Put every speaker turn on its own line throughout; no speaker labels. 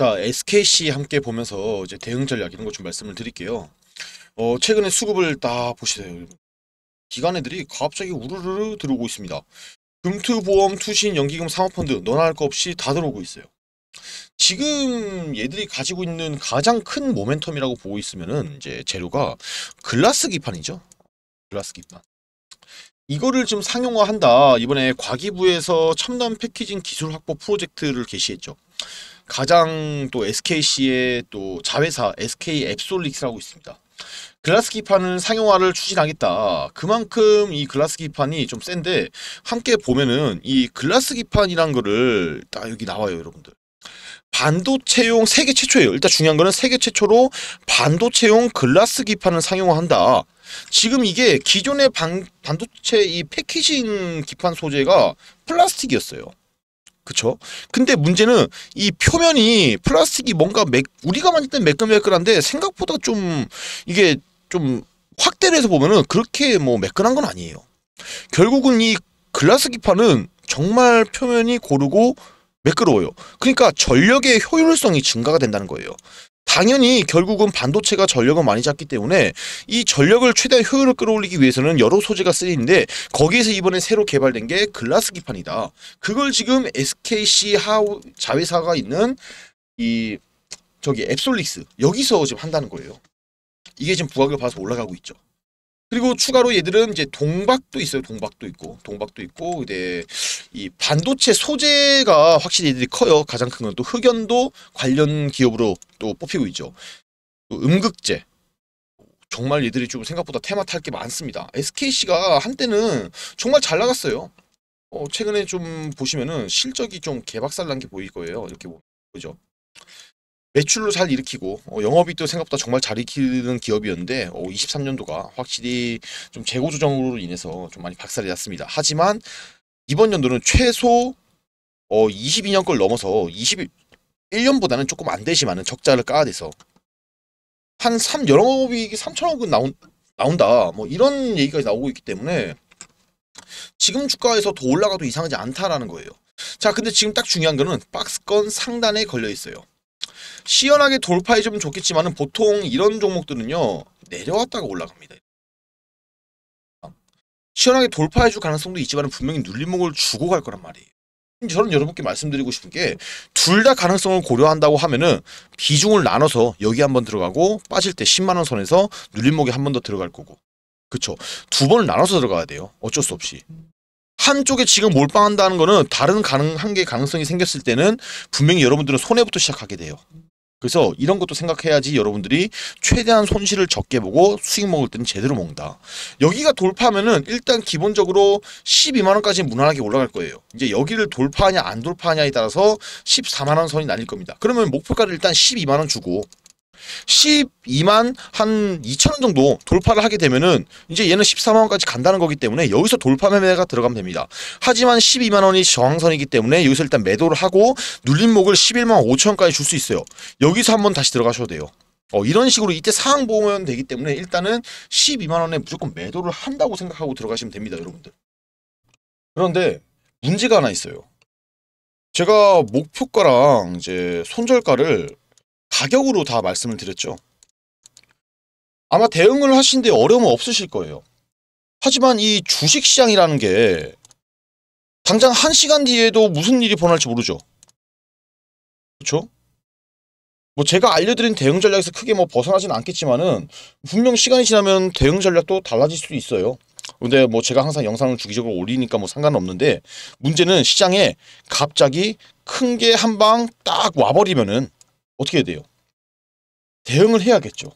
자 SKC 함께 보면서 이제 대응 전략 이런 것 좀 말씀을 드릴게요. 어, 최근에 수급을 다 보시세요. 기관 애들이 갑자기 우르르 들어오고 있습니다. 금투보험, 투신, 연기금, 상업펀드 너나 할거 없이 다 들어오고 있어요. 지금 얘들이 가지고 있는 가장 큰 모멘텀이라고 보고 있으면은 이제 재료가 글라스 기판이죠. 글라스 기판. 이거를 좀 상용화한다. 이번에 과기부에서 첨단 패키징 기술 확보 프로젝트를 개시했죠. 가장 또 SKC의 또 자회사 SK 앱솔릭스라고 있습니다. 글라스기판은 상용화를 추진하겠다. 그만큼 이 글라스기판이 좀 센데 함께 보면은 이 글라스기판이란 거를 딱 여기 나와요, 여러분들. 반도체용 세계 최초예요. 일단 중요한 거는 세계 최초로 반도체용 글라스 기판을 상용화한다. 지금 이게 기존의 반, 반도체 이 패키징 기판 소재가 플라스틱이었어요. 그렇죠 근데 문제는 이 표면이 플라스틱이 뭔가 맥, 우리가 만질 땐 매끈매끈한데 생각보다 좀 이게 좀 확대를 해서 보면은 그렇게 뭐 매끈한 건 아니에요. 결국은 이 글라스 기판은 정말 표면이 고르고 매끄러워요. 그러니까 전력의 효율성이 증가가 된다는 거예요. 당연히 결국은 반도체가 전력을 많이 잡기 때문에 이 전력을 최대한 효율을 끌어올리기 위해서는 여러 소재가 쓰이는데 거기에서 이번에 새로 개발된 게 글라스 기판이다. 그걸 지금 SKC 하우 자회사가 있는 이 저기 앱솔릭스 여기서 지금 한다는 거예요. 이게 지금 부각을 봐서 올라가고 있죠. 그리고 추가로 얘들은 이제 동박도 있어요. 동박도 있고 동박도 있고 이제 이 반도체 소재가 확실히 얘들이 커요. 가장 큰 건 또 흑연도 관련 기업으로 또 뽑히고 있죠. 또 음극재 정말 얘들이 좀 생각보다 테마 탈 게 많습니다. SKC가 한때는 정말 잘 나갔어요. 어, 최근에 좀 보시면은 실적이 좀 개박살 난 게 보일 거예요. 이렇게 보죠. 매출로 잘 일으키고 어, 영업이익도 생각보다 정말 잘 일으키는 기업이었는데 어, 23년도가 확실히 좀 재고 조정으로 인해서 좀 많이 박살이 났습니다. 하지만 이번 연도는 최소 어, 22년 걸 넘어서 21년보다는 조금 안 되지만은 적자를 까야돼서 한 3, 영업이익이 3천억은 나온, 나온다 뭐 이런 얘기까지 나오고 있기 때문에 지금 주가에서 더 올라가도 이상하지 않다라는 거예요. 자 근데 지금 딱 중요한 거는 박스권 상단에 걸려 있어요. 시원하게 돌파해주면 좋겠지만 보통 이런 종목들은요. 내려왔다가 올라갑니다. 시원하게 돌파해줄 가능성도 있지만 분명히 눌림목을 주고 갈 거란 말이에요. 저는 여러분께 말씀드리고 싶은 게 둘 다 가능성을 고려한다고 하면은 비중을 나눠서 여기 한번 들어가고 빠질 때 10만 원 선에서 눌림목에 한 번 더 들어갈 거고 그쵸 두 번을 나눠서 들어가야 돼요 어쩔 수 없이 한쪽에 지금 몰빵한다는 거는 다른 가능한 게 가능성이 생겼을 때는 분명히 여러분들은 손해부터 시작하게 돼요 그래서 이런 것도 생각해야지 여러분들이 최대한 손실을 적게 보고 수익 먹을 때는 제대로 먹는다. 여기가 돌파하면은 일단 기본적으로 12만원까지 무난하게 올라갈 거예요. 이제 여기를 돌파하냐 안 돌파하냐에 따라서 14만원 선이 날릴 겁니다. 그러면 목표가를 일단 12만원 주고 12만 한 2천 원 정도 돌파를 하게 되면은 이제 얘는 14만 원까지 간다는 거기 때문에 여기서 돌파 매매가 들어가면 됩니다. 하지만 12만 원이 저항선이기 때문에 여기서 일단 매도를 하고 눌림목을 11만 5천 원까지 줄 수 있어요. 여기서 한번 다시 들어가셔도 돼요. 어, 이런 식으로 이때 상황 보면 되기 때문에 일단은 12만 원에 무조건 매도를 한다고 생각하고 들어가시면 됩니다, 여러분들. 그런데 문제가 하나 있어요. 제가 목표가랑 이제 손절가를 가격으로 다 말씀을 드렸죠. 아마 대응을 하시는데 어려움은 없으실 거예요. 하지만 이 주식시장이라는 게 당장 한 시간 뒤에도 무슨 일이 벌어날지 모르죠. 그렇죠? 뭐 제가 알려드린 대응 전략에서 크게 뭐 벗어나진 않겠지만은 분명 시간이 지나면 대응 전략도 달라질 수도 있어요. 근데 뭐 제가 항상 영상을 주기적으로 올리니까 뭐 상관없는데 문제는 시장에 갑자기 큰 게 한 방 딱 와버리면은 어떻게 해야 돼요? 대응을 해야겠죠.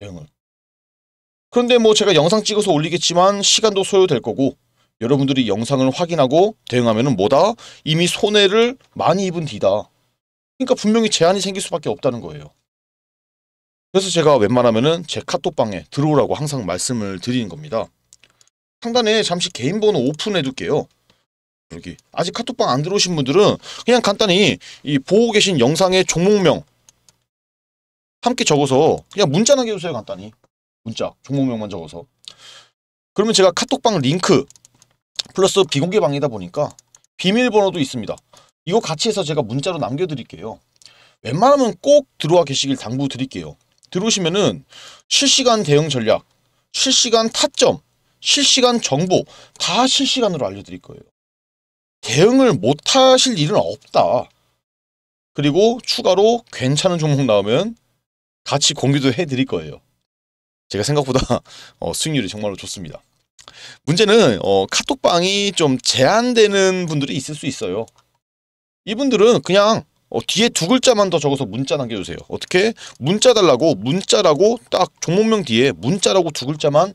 대응을. 그런데 뭐 제가 영상 찍어서 올리겠지만 시간도 소요될 거고 여러분들이 영상을 확인하고 대응하면 뭐다? 이미 손해를 많이 입은 뒤다. 그러니까 분명히 제한이 생길 수밖에 없다는 거예요. 그래서 제가 웬만하면 은제 카톡방에 들어오라고 항상 말씀을 드리는 겁니다. 상단에 잠시 개인 번호 오픈해둘게요. 여기 아직 카톡방 안 들어오신 분들은 그냥 간단히 이 보고 계신 영상의 종목명 함께 적어서 그냥 문자 나겨주세요 간단히 문자 종목명만 적어서 그러면 제가 카톡방 링크 플러스 비공개 방이다 보니까 비밀번호도 있습니다 이거 같이 해서 제가 문자로 남겨드릴게요 웬만하면 꼭 들어와 계시길 당부드릴게요 들어오시면은 실시간 대응 전략 실시간 타점 실시간 정보 다 실시간으로 알려드릴 거예요 대응을 못하실 일은 없다. 그리고 추가로 괜찮은 종목 나오면 같이 공유도 해드릴 거예요. 제가 생각보다 어, 수익률이 정말로 좋습니다. 문제는 어, 카톡방이 좀 제한되는 분들이 있을 수 있어요. 이분들은 그냥 어, 뒤에 두 글자만 더 적어서 문자 남겨주세요. 어떻게? 문자 달라고 문자라고 딱 종목명 뒤에 문자라고 두 글자만